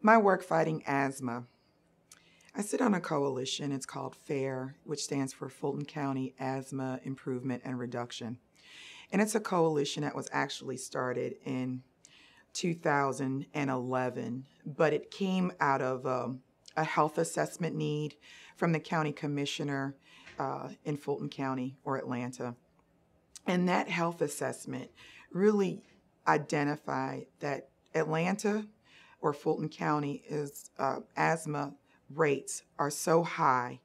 My work fighting asthma. I sit on a coalition. It's called FAIR, which stands for Fulton County Asthma Improvement and Reduction. And it's a coalition that was actually started in 2011, but it came out of um, a health assessment need from the county commissioner uh, in Fulton County or Atlanta. And that health assessment really identified that Atlanta or Fulton County is uh, asthma rates are so high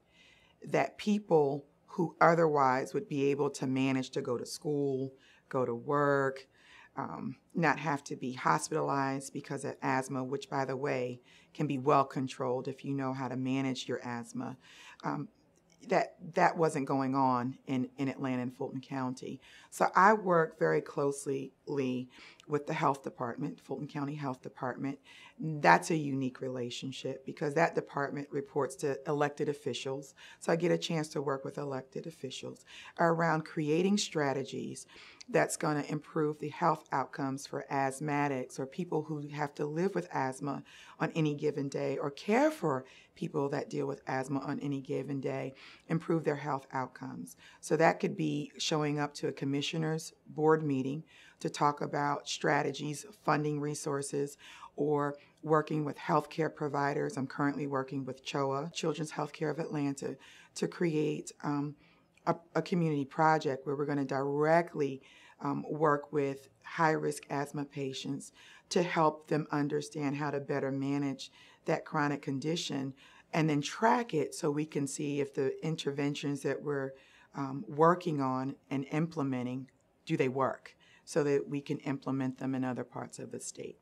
that people who otherwise would be able to manage to go to school, go to work, um, not have to be hospitalized because of asthma, which, by the way, can be well controlled if you know how to manage your asthma. Um, that that wasn't going on in, in Atlanta and Fulton County. So I work very closely with the health department, Fulton County Health Department. That's a unique relationship because that department reports to elected officials. So I get a chance to work with elected officials around creating strategies that's going to improve the health outcomes for asthmatics or people who have to live with asthma on any given day or care for people that deal with asthma on any given day, improve their health outcomes. So that could be showing up to a commissioner's board meeting to talk about strategies, funding resources, or working with healthcare providers. I'm currently working with CHOA, Children's Healthcare of Atlanta, to create um, a, a, community project where we're going to directly um, work with high risk asthma patients to help them understand how to better manage that chronic condition and then track it so we can see if the interventions that we're um, working on and implementing do they work so that we can implement them in other parts of the state.